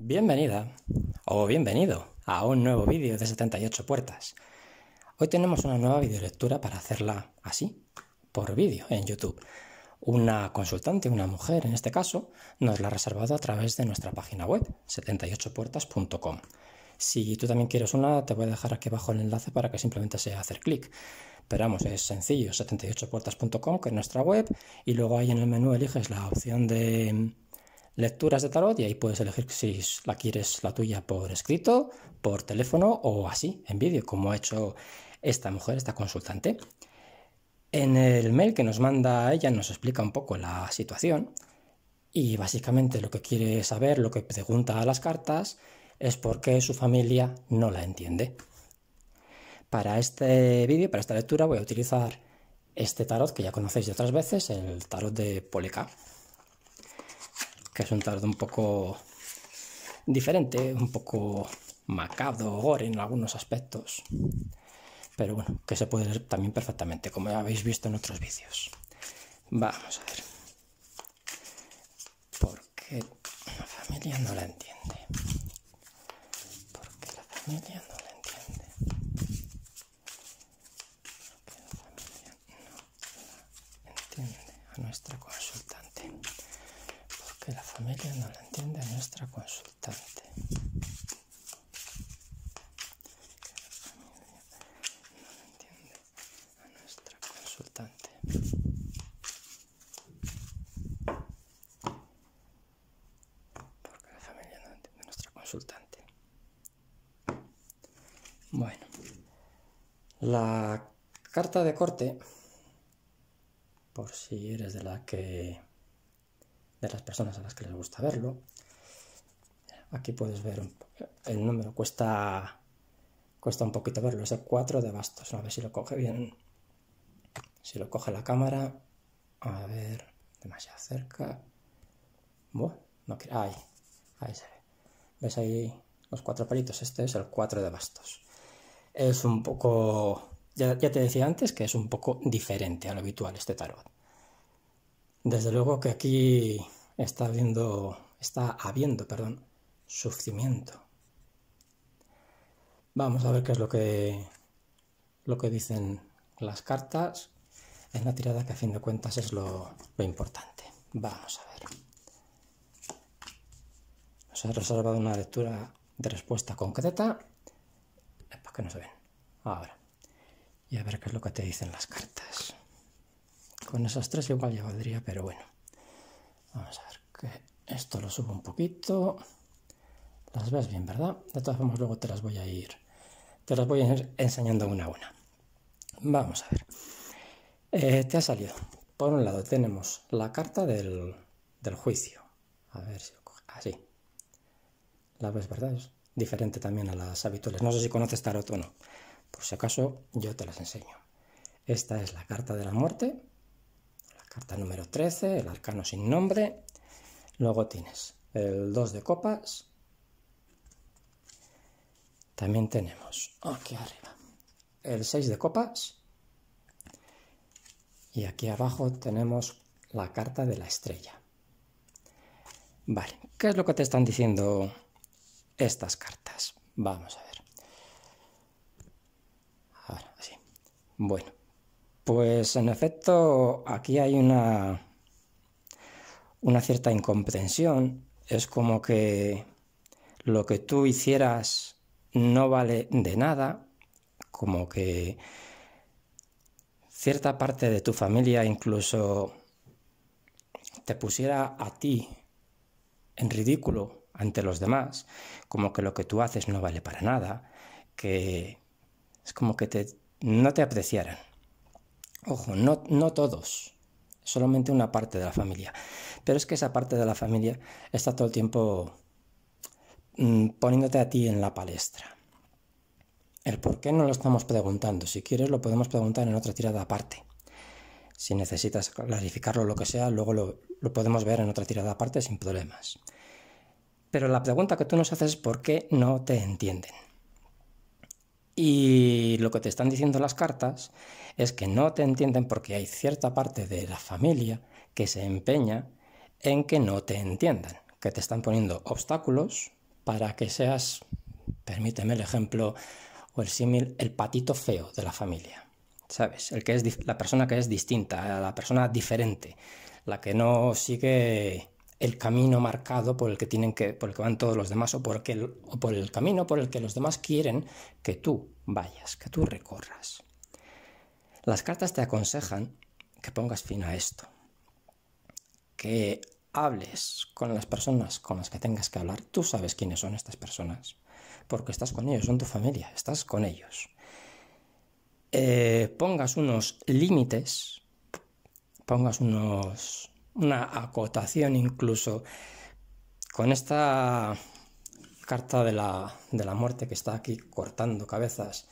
Bienvenida o bienvenido a un nuevo vídeo de 78 puertas. Hoy tenemos una nueva videolectura para hacerla así, por vídeo en YouTube. Una consultante, una mujer en este caso, nos la ha reservado a través de nuestra página web 78puertas.com. Si tú también quieres una, te voy a dejar aquí abajo el enlace para que simplemente sea hacer clic. Pero vamos, es sencillo, 78puertas.com, que es nuestra web, y luego ahí en el menú eliges la opción de lecturas de tarot y ahí puedes elegir si la quieres la tuya por escrito, por teléfono o así, en vídeo, como ha hecho esta mujer, esta consultante. En el mail que nos manda ella nos explica un poco la situación y básicamente lo que quiere saber, lo que pregunta a las cartas, es por qué su familia no la entiende. Para este vídeo, para esta lectura, voy a utilizar este tarot que ya conocéis de otras veces, el tarot de Poleca que es un tardo un poco diferente, un poco macabro, gore en algunos aspectos, pero bueno, que se puede leer también perfectamente, como ya habéis visto en otros vídeos. Vamos a ver, porque la familia no la entiende, porque la familia no la entiende. Porque la familia no la entiende a nuestra consultante la familia no la entiende a nuestra consultante. la familia no la entiende a nuestra consultante. Porque la familia no entiende a nuestra consultante. Bueno, la carta de corte, por si eres de la que de las personas a las que les gusta verlo. Aquí puedes ver el número, cuesta, cuesta un poquito verlo, es el 4 de bastos, a ver si lo coge bien. Si lo coge la cámara, a ver, demasiado cerca. no ahí, ahí se ve. ¿Ves ahí los cuatro palitos? Este es el 4 de bastos. Es un poco, ya te decía antes que es un poco diferente a lo habitual este tarot. Desde luego que aquí está habiendo, está habiendo, perdón, sufrimiento. Vamos a ver qué es lo que, lo que dicen las cartas Es la tirada que a fin de cuentas es lo, importante. Vamos a ver. Nos ha reservado una lectura de respuesta concreta. Para que no se ven. Ahora. Y a ver qué es lo que te dicen las cartas. Con esas tres igual ya valdría, pero bueno. Vamos a ver que esto lo subo un poquito. Las ves bien, ¿verdad? De todas formas, luego te las voy a ir. Te las voy a ir enseñando una a una. Vamos a ver. Eh, te ha salido. Por un lado tenemos la carta del, del juicio. A ver si lo coge. Así. Ah, la ves, ¿verdad? Es diferente también a las habituales. No sé si conoces tarot o no. Por si acaso, yo te las enseño. Esta es la carta de la muerte carta número 13, el arcano sin nombre. Luego tienes el 2 de copas. También tenemos aquí arriba el 6 de copas. Y aquí abajo tenemos la carta de la estrella. Vale, ¿qué es lo que te están diciendo estas cartas? Vamos a ver. Ahora, así. Bueno, pues en efecto, aquí hay una, una cierta incomprensión. Es como que lo que tú hicieras no vale de nada, como que cierta parte de tu familia incluso te pusiera a ti en ridículo ante los demás, como que lo que tú haces no vale para nada, que es como que te, no te apreciaran. Ojo, no, no todos, solamente una parte de la familia. Pero es que esa parte de la familia está todo el tiempo mm, poniéndote a ti en la palestra. El por qué no lo estamos preguntando. Si quieres lo podemos preguntar en otra tirada aparte. Si necesitas clarificarlo lo que sea, luego lo, lo podemos ver en otra tirada aparte sin problemas. Pero la pregunta que tú nos haces es por qué no te entienden. Y lo que te están diciendo las cartas es que no te entienden porque hay cierta parte de la familia que se empeña en que no te entiendan, que te están poniendo obstáculos para que seas, permíteme el ejemplo o el símil, el patito feo de la familia. ¿Sabes? El que es la persona que es distinta, la persona diferente, la que no sigue el camino marcado por el que tienen que, por van todos los demás, o, por el, o por el camino por el que los demás quieren que tú vayas, que tú recorras. Las cartas te aconsejan que pongas fin a esto, que hables con las personas con las que tengas que hablar. Tú sabes quiénes son estas personas, porque estás con ellos, son tu familia, estás con ellos. Eh, pongas unos límites, pongas unos una acotación incluso con esta carta de la, de la muerte que está aquí cortando cabezas.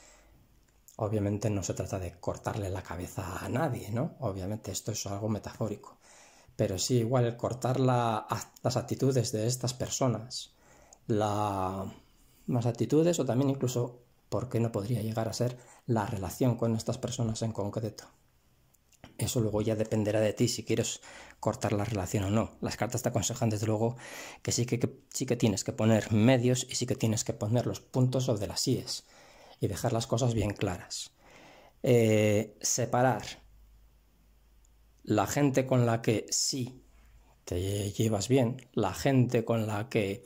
Obviamente no se trata de cortarle la cabeza a nadie, ¿no? Obviamente esto es algo metafórico. Pero sí, igual el cortar las actitudes de estas personas, las actitudes o también incluso, ¿por qué no podría llegar a ser la relación con estas personas en concreto? Eso luego ya dependerá de ti si quieres cortar la relación o no. Las cartas te aconsejan desde luego que sí que, sí que tienes que poner medios y sí que tienes que poner los puntos de las IES y dejar las cosas bien claras. Eh, separar la gente con la que sí te llevas bien, la gente con la que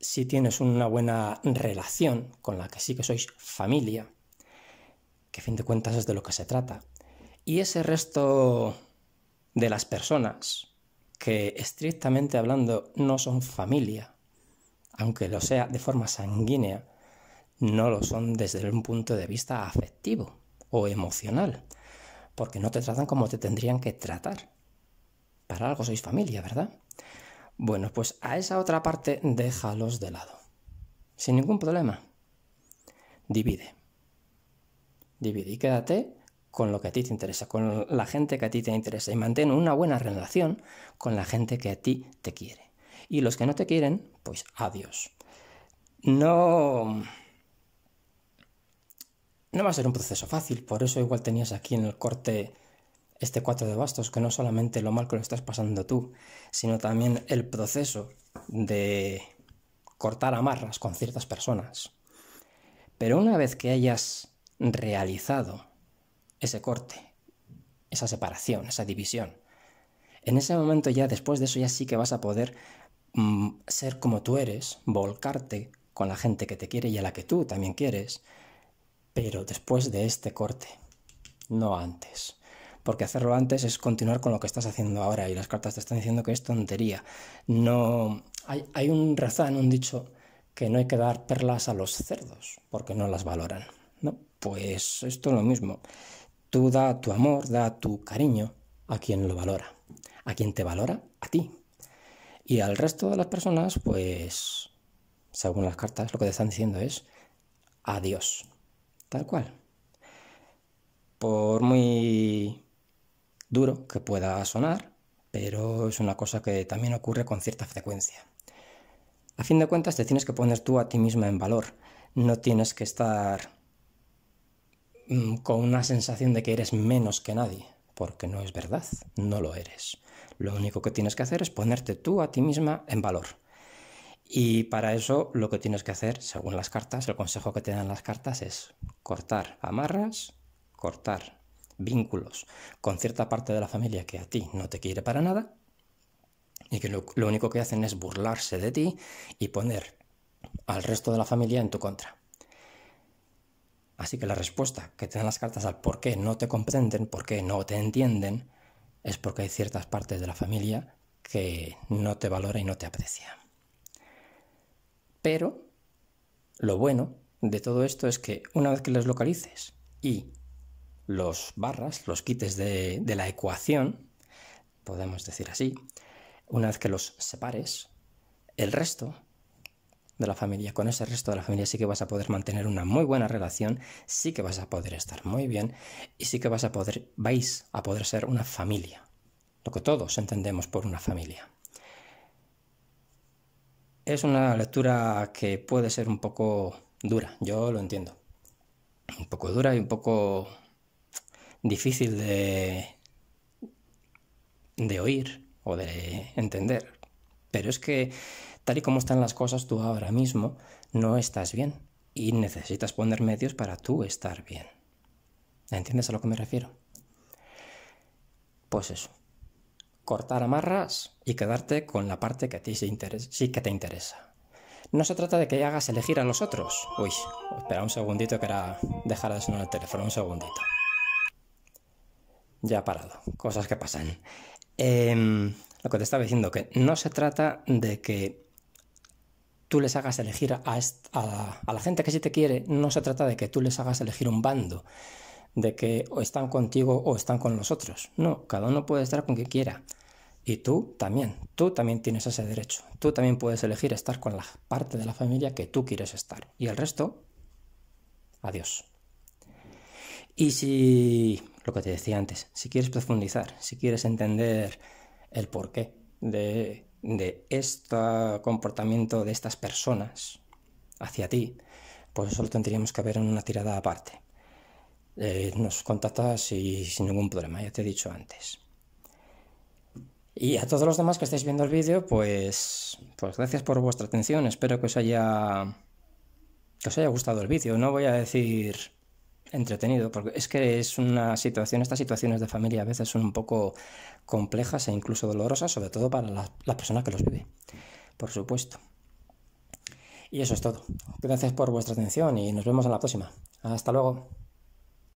sí tienes una buena relación, con la que sí que sois familia, que a fin de cuentas es de lo que se trata, y ese resto de las personas, que estrictamente hablando no son familia, aunque lo sea de forma sanguínea, no lo son desde un punto de vista afectivo o emocional, porque no te tratan como te tendrían que tratar. Para algo sois familia, ¿verdad? Bueno, pues a esa otra parte déjalos de lado. Sin ningún problema. Divide. Divide y quédate con lo que a ti te interesa, con la gente que a ti te interesa y mantén una buena relación con la gente que a ti te quiere. Y los que no te quieren, pues adiós. No... No va a ser un proceso fácil, por eso igual tenías aquí en el corte este cuatro de bastos, que no solamente lo mal que lo estás pasando tú, sino también el proceso de cortar amarras con ciertas personas. Pero una vez que hayas realizado ese corte, esa separación, esa división. En ese momento ya, después de eso, ya sí que vas a poder mm, ser como tú eres, volcarte con la gente que te quiere y a la que tú también quieres, pero después de este corte, no antes. Porque hacerlo antes es continuar con lo que estás haciendo ahora y las cartas te están diciendo que es tontería. No. Hay, un razán, un dicho, que no hay que dar perlas a los cerdos porque no las valoran. ¿no? Pues esto es lo mismo. Tú da tu amor, da tu cariño a quien lo valora, a quien te valora, a ti. Y al resto de las personas, pues, según las cartas, lo que te están diciendo es adiós, tal cual. Por muy duro que pueda sonar, pero es una cosa que también ocurre con cierta frecuencia. A fin de cuentas, te tienes que poner tú a ti misma en valor. No tienes que estar Mm, con una sensación de que eres menos que nadie, porque no es verdad, no lo eres. Lo único que tienes que hacer es ponerte tú a ti misma en valor. Y para eso lo que tienes que hacer, según las cartas, el consejo que te dan las cartas es cortar amarras, cortar vínculos con cierta parte de la familia que a ti no te quiere para nada y que lo, único que hacen es burlarse de ti y poner al resto de la familia en tu contra. Así que la respuesta que te dan las cartas al por qué no te comprenden, por qué no te entienden, es porque hay ciertas partes de la familia que no te valora y no te aprecia. Pero lo bueno de todo esto es que una vez que los localices y los barras, los quites de, de la ecuación, podemos decir así, una vez que los separes, el resto de la familia. Con ese resto de la familia sí que vas a poder mantener una muy buena relación, sí que vas a poder estar muy bien y sí que vas a poder, vais a poder ser una familia. Lo que todos entendemos por una familia. Es una lectura que puede ser un poco dura, yo lo entiendo. Un poco dura y un poco difícil de, de oír o de entender. Pero es que tal y como están las cosas tú ahora mismo no estás bien y necesitas poner medios para tú estar bien. ¿Entiendes a lo que me refiero? Pues eso. Cortar amarras y quedarte con la parte que a ti sí que te interesa. No se trata de que hagas elegir a los otros. Uy, espera un segundito que era dejar de sonar el teléfono, un segundito. Ya parado, cosas que pasan. Em, lo que te estaba diciendo, que no se trata de que tú les hagas elegir a, la gente que sí te quiere, no se trata de que tú les hagas elegir un bando, de que o están contigo o están con los otros. No, cada uno puede estar con quien quiera. Y tú también, tú también tienes ese derecho. Tú también puedes elegir estar con la parte de la familia que tú quieres estar. Y el resto, adiós. Y si, lo que te decía antes, si quieres profundizar, si quieres entender el porqué de de este comportamiento de estas personas hacia ti, pues solo tendríamos que ver en una tirada aparte. Eh, nos contactas y sin ningún problema, ya te he dicho antes. Y a todos los demás que estáis viendo el vídeo, pues, pues gracias por vuestra atención. Espero que os haya, que os haya gustado el vídeo. No voy a decir entretenido, porque es que es una situación, estas situaciones de familia a veces son un poco complejas e incluso dolorosas, sobre todo para las, personas que los viven, por supuesto. Y eso es todo. Gracias por vuestra atención y nos vemos en la próxima. Hasta luego.